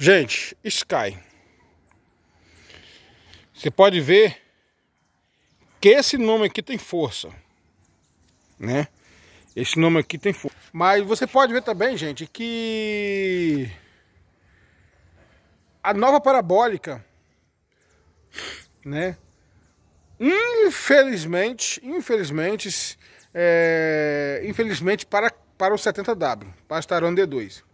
Gente, Sky. Você pode ver que esse nome aqui tem força, né? Esse nome aqui tem força. Mas você pode ver também, gente, que a nova parabólica, né? Infelizmente, infelizmente, é... infelizmente para, para o 70W, para o Staron D2.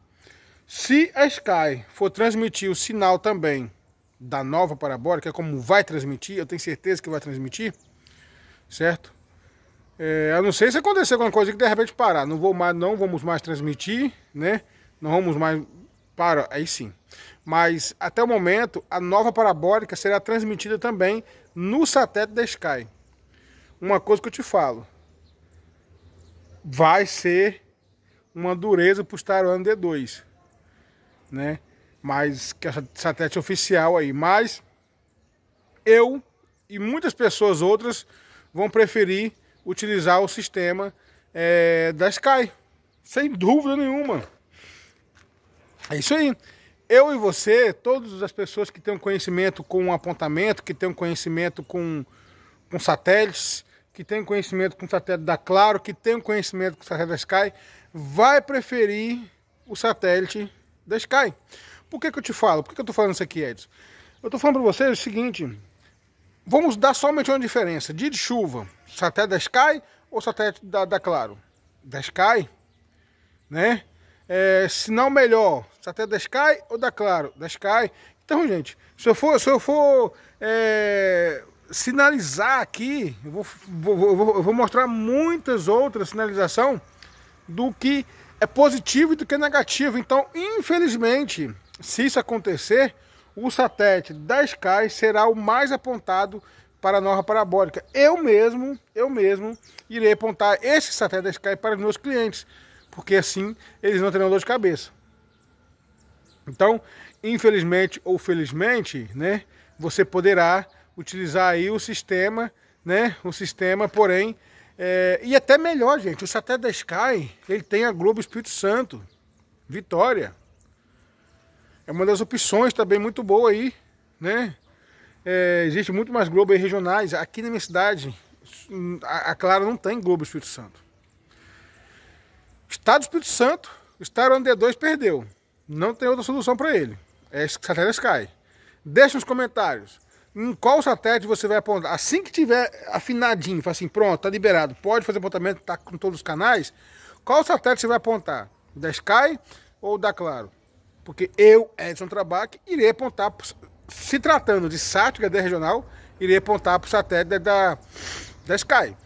Se a Sky for transmitir o sinal também da nova parabólica, como vai transmitir, eu tenho certeza que vai transmitir, certo? É, eu não sei se acontecer alguma coisa que de repente parar, não, vou mais, não vamos mais transmitir, né? Não vamos mais para, aí sim. Mas até o momento, a nova parabólica será transmitida também no satélite da Sky. Uma coisa que eu te falo, vai ser uma dureza para o Star One D2 né? Mas que é satélite oficial aí. Mas eu e muitas pessoas outras vão preferir utilizar o sistema é, da Sky. Sem dúvida nenhuma. É isso aí. Eu e você, todas as pessoas que têm um conhecimento com apontamento, que têm um conhecimento com, com satélites, que têm um conhecimento com satélite da Claro, que têm um conhecimento com satélite da Sky, vai preferir o satélite Deixa cair. Por que, que eu te falo? Por que, que eu tô falando isso aqui, Edson? Eu tô falando para vocês o seguinte. Vamos dar somente uma diferença. Dia de chuva, satélite da Sky ou satélite da, da Claro? Da Sky, né? É, sinal melhor, satélite da Sky ou da Claro? Da Sky. Então, gente, se eu for, se eu for é, sinalizar aqui, eu vou, vou, vou, vou mostrar muitas outras sinalização do que é positivo do que é negativo. Então, infelizmente, se isso acontecer, o satélite da Sky será o mais apontado para a norma parabólica. Eu mesmo, eu mesmo, irei apontar esse satélite da Sky para os meus clientes, porque assim eles não terão dor de cabeça. Então, infelizmente ou felizmente, né, você poderá utilizar aí o sistema, né, o sistema, porém, é, e até melhor, gente, o Satélite da Sky, ele tem a Globo Espírito Santo, Vitória. É uma das opções também muito boa aí, né? É, existe muito mais Globo aí regionais. Aqui na minha cidade, a, a Clara não tem Globo Espírito Santo. Estado Espírito Santo, o Star é D2 perdeu. Não tem outra solução para ele. É Satélite Sky. Deixa nos comentários em qual satélite você vai apontar. Assim que tiver afinadinho, fala assim, pronto, tá liberado, pode fazer apontamento, tá com todos os canais, qual satélite você vai apontar? Da Sky ou da Claro? Porque eu, Edson Trabac, irei apontar, se tratando de SAT, HD regional, irei apontar para o satélite da, da Sky.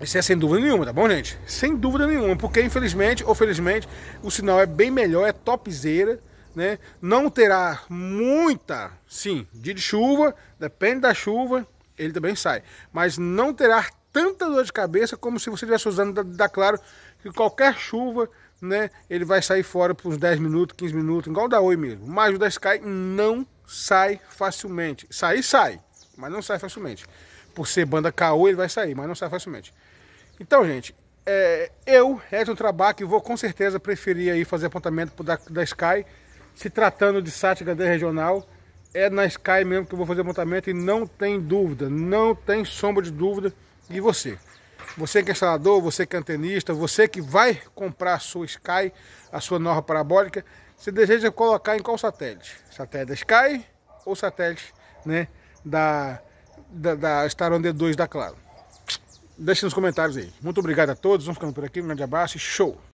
Isso é sem dúvida nenhuma, tá bom, gente? Sem dúvida nenhuma, porque infelizmente ou felizmente o sinal é bem melhor, é topzera né? Não terá muita, sim, dia de chuva, depende da chuva, ele também sai. Mas não terá tanta dor de cabeça como se você estivesse usando da, da Claro, que qualquer chuva, né, ele vai sair fora por uns 10 minutos, 15 minutos, igual o da Oi mesmo. Mas o da Sky não sai facilmente. Sair sai, mas não sai facilmente. Por ser banda KO, ele vai sair, mas não sai facilmente. Então, gente, é, eu, Edson Trabac, vou com certeza preferir aí fazer apontamento da, da Sky se tratando de site regional, é na Sky mesmo que eu vou fazer o montamento e não tem dúvida, não tem sombra de dúvida. E você? Você que é instalador, você que é antenista, você que vai comprar a sua Sky, a sua nova parabólica, você deseja colocar em qual satélite? Satélite da Sky ou satélite né, da, da, da Staron D2 da Claro? Deixe nos comentários aí. Muito obrigado a todos, vamos ficando por aqui, um grande abraço e show!